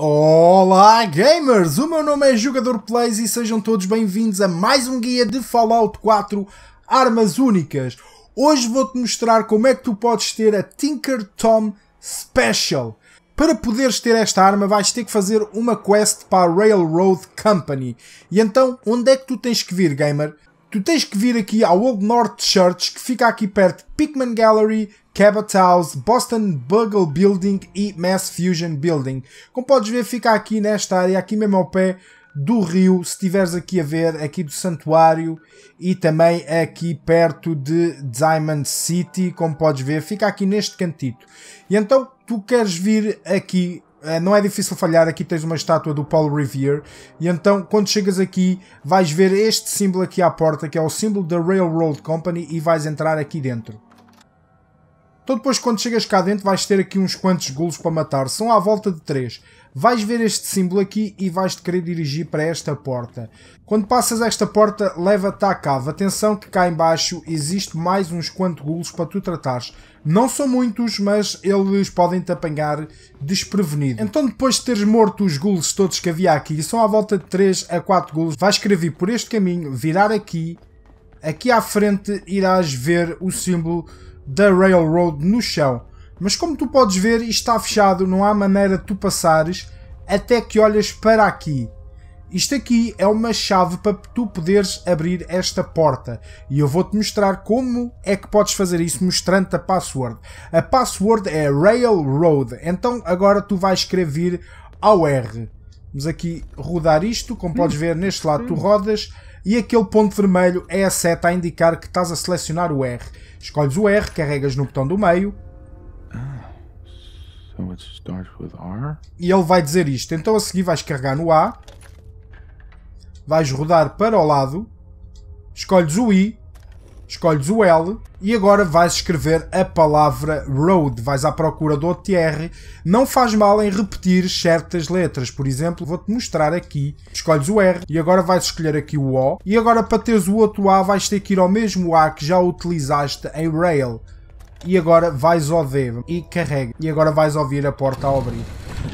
Olá gamers, o meu nome é Jogador Plays e sejam todos bem-vindos a mais um guia de Fallout 4 Armas Únicas. Hoje vou-te mostrar como é que tu podes ter a Tinker Tom Special. Para poderes ter esta arma vais ter que fazer uma quest para a Railroad Company. E então, onde é que tu tens que vir, gamer? tu tens que vir aqui ao Old North Church, que fica aqui perto de Pickman Gallery, Cabot House, Boston Bugle Building e Mass Fusion Building. Como podes ver, fica aqui nesta área, aqui mesmo ao pé do rio, se estiveres aqui a ver, aqui do santuário e também aqui perto de Diamond City, como podes ver, fica aqui neste cantito. E então tu queres vir aqui eh, não é difícil falhar, aqui tens uma estátua do Paul Revere, e então quando chegas aqui vais ver este símbolo aqui à porta, que é o símbolo da Railroad Company, e vais entrar aqui dentro. Então depois quando chegas cá dentro vais ter aqui uns quantos gulos para matar, são à volta de 3 vais ver este símbolo aqui e vais-te querer dirigir para esta porta. Quando passas esta porta, leva-te à cave. Atenção que cá embaixo existe mais uns quantos gulos para tu tratares. Não são muitos, mas eles podem-te apanhar desprevenido. Então depois de teres morto os gulos todos que havia aqui, são à volta de 3 a 4 gulos, vais escrever por este caminho, virar aqui, aqui à frente irás ver o símbolo da Railroad no chão. Mas como tu podes ver, isto está fechado, não há maneira de tu passares até que olhas para aqui. Isto aqui é uma chave para tu poderes abrir esta porta. E eu vou-te mostrar como é que podes fazer isso mostrando-te a password. A password é Railroad. Então agora tu vais escrever ao R. Vamos aqui rodar isto. Como podes ver, neste lado tu rodas. E aquele ponto vermelho é a seta a indicar que estás a selecionar o R. Escolhes o R, carregas no botão do meio So it starts with R. E ele vai dizer isto. Então a seguir vais carregar no A. Vais rodar para o lado. Escolhes o I. Escolhes o L. E agora vais escrever a palavra road. Vais à procura do TR. Não faz mal em repetir certas letras. Por exemplo, vou-te mostrar aqui. Escolhes o R. E agora vais escolher aqui o O. E agora para teres o outro A vais ter que ir ao mesmo A que já utilizaste em rail e agora vais ao D e carrega. E agora vais ouvir a porta a abrir.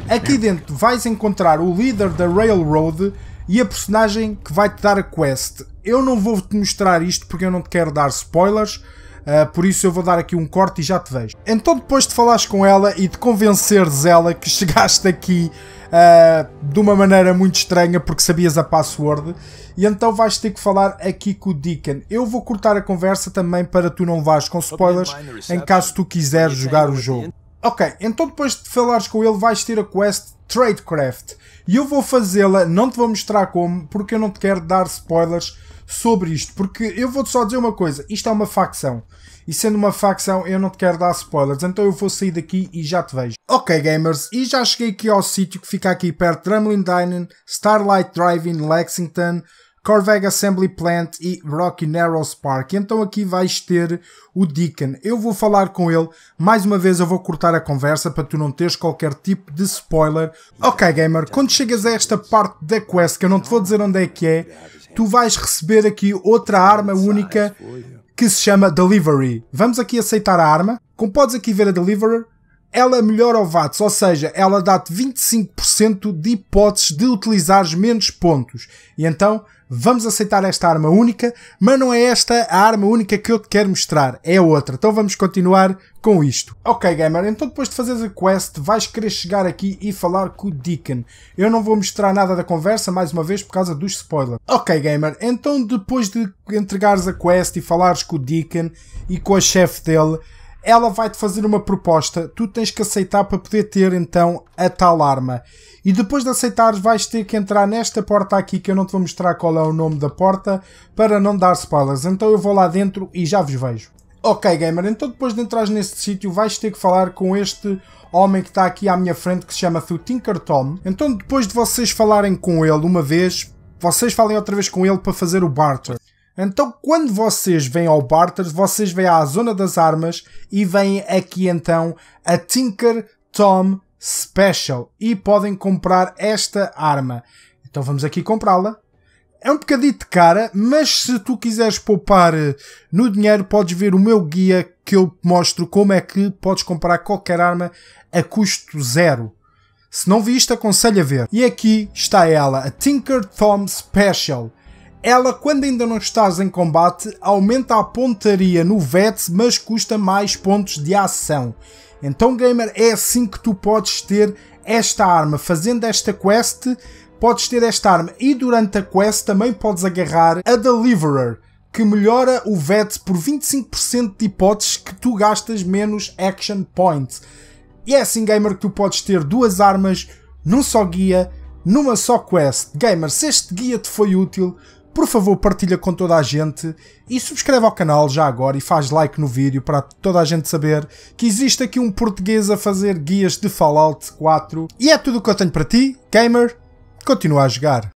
Aqui dentro vais encontrar o líder da Railroad e a personagem que vai te dar a quest. Eu não vou te mostrar isto porque eu não te quero dar spoilers, Uh, por isso eu vou dar aqui um corte e já te vejo. Então depois de falares com ela e de convenceres ela que chegaste aqui uh, de uma maneira muito estranha porque sabias a password, e então vais ter que falar aqui com o Deacon. Eu vou cortar a conversa também para tu não vás com spoilers em caso tu quiseres jogar o jogo. Ok, então depois de falares com ele vais ter a quest Tradecraft. E eu vou fazê-la, não te vou mostrar como, porque eu não te quero dar spoilers sobre isto. Porque eu vou-te só dizer uma coisa, isto é uma facção. E sendo uma facção eu não te quero dar spoilers, então eu vou sair daqui e já te vejo. Ok gamers, e já cheguei aqui ao sítio que fica aqui perto de Dining, Starlight Drive in Lexington, Corveg Assembly Plant e Rocky Narrows Park. Então aqui vais ter o Deacon. Eu vou falar com ele. Mais uma vez eu vou cortar a conversa para tu não teres qualquer tipo de spoiler. Ok, gamer, quando chegas a esta parte da quest, que eu não te vou dizer onde é que é, tu vais receber aqui outra arma única que se chama Delivery. Vamos aqui aceitar a arma. Como podes aqui ver a Deliverer, ela melhora o VATS, ou seja, ela dá-te 25% de hipóteses de utilizares menos pontos. E então vamos aceitar esta arma única, mas não é esta a arma única que eu te quero mostrar, é outra. Então vamos continuar com isto. Ok, gamer, então depois de fazeres a quest, vais querer chegar aqui e falar com o Deacon. Eu não vou mostrar nada da conversa, mais uma vez, por causa dos spoilers. Ok, gamer, então depois de entregares a quest e falares com o Deacon e com a chefe dele ela vai-te fazer uma proposta, tu tens que aceitar para poder ter então a tal arma. E depois de aceitares, vais ter que entrar nesta porta aqui, que eu não te vou mostrar qual é o nome da porta, para não dar spoilers. Então eu vou lá dentro e já vos vejo. Ok, gamer, então depois de entrares neste sítio, vais ter que falar com este homem que está aqui à minha frente, que se chama o Tinker Tom. Então depois de vocês falarem com ele uma vez, vocês falem outra vez com ele para fazer o barter. Então, quando vocês vêm ao Barter, vocês vêm à Zona das Armas e vêm aqui então a Tinker Tom Special e podem comprar esta arma. Então vamos aqui comprá-la. É um bocadinho de cara, mas se tu quiseres poupar eh, no dinheiro, podes ver o meu guia que eu mostro como é que podes comprar qualquer arma a custo zero. Se não viste, aconselho a ver. E aqui está ela, a Tinker Tom Special. Ela, quando ainda não estás em combate, aumenta a pontaria no VET, mas custa mais pontos de ação. Então, gamer, é assim que tu podes ter esta arma. Fazendo esta quest, podes ter esta arma. E durante a quest também podes agarrar a Deliverer, que melhora o VET por 25% de hipóteses que tu gastas menos action points. E é assim, gamer, que tu podes ter duas armas num só guia, numa só quest. Gamer, se este guia te foi útil, por favor partilha com toda a gente e subscreve ao canal já agora e faz like no vídeo para toda a gente saber que existe aqui um português a fazer guias de Fallout 4. E é tudo o que eu tenho para ti, gamer. Continua a jogar.